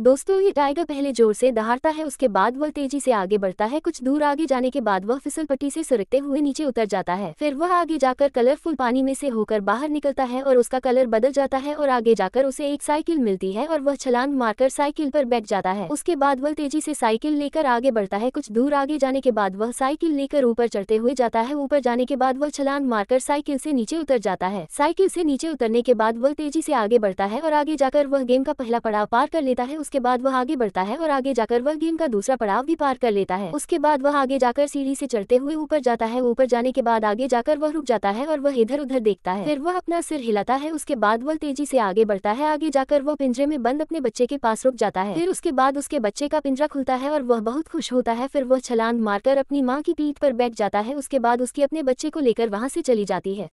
दोस्तों ये टाइगर पहले जोर से दहाड़ता है उसके बाद वह तेजी से आगे बढ़ता है कुछ दूर आगे जाने के बाद वह फिसल पट्टी से सरकते हुए नीचे उतर जाता है फिर वह आगे जाकर कलरफुल पानी में से होकर बाहर निकलता है और उसका कलर बदल जाता है और आगे जाकर उसे एक साइकिल मिलती है और वह छलांग मारकर साइकिल पर बैठ जाता है उसके बाद वह तेजी से साइकिल लेकर आगे बढ़ता है कुछ दूर आगे जाने के बाद वह साइकिल लेकर ऊपर चढ़ते हुए जाता है ऊपर जाने के बाद वह छलांग मारकर साइकिल से नीचे उतर जाता है साइकिल से नीचे उतरने के बाद वह तेजी से आगे बढ़ता है और आगे जाकर वह गेम का पहला पड़ाव पार कर लेता है उसके बाद वह आगे बढ़ता है और आगे जाकर वह गेम का दूसरा पड़ाव भी पार कर लेता है उसके बाद वह आगे जाकर सीढ़ी से चढ़ते हुए ऊपर जाता है ऊपर जाने के बाद आगे जाकर वह रुक जाता है और वह इधर उधर देखता है फिर वह अपना सिर हिलाता है उसके बाद वह तेजी से आगे बढ़ता है आगे जाकर वह पिंजरे में बंद अपने बच्चे के पास रुक जाता है फिर उसके बाद उसके बच्चे का पिंजरा खुलता है और वह बहुत खुश होता है फिर वह छलांग मारकर अपनी माँ की पीठ पर बैठ जाता है उसके बाद उसकी अपने बच्चे को लेकर वहाँ से चली जाती है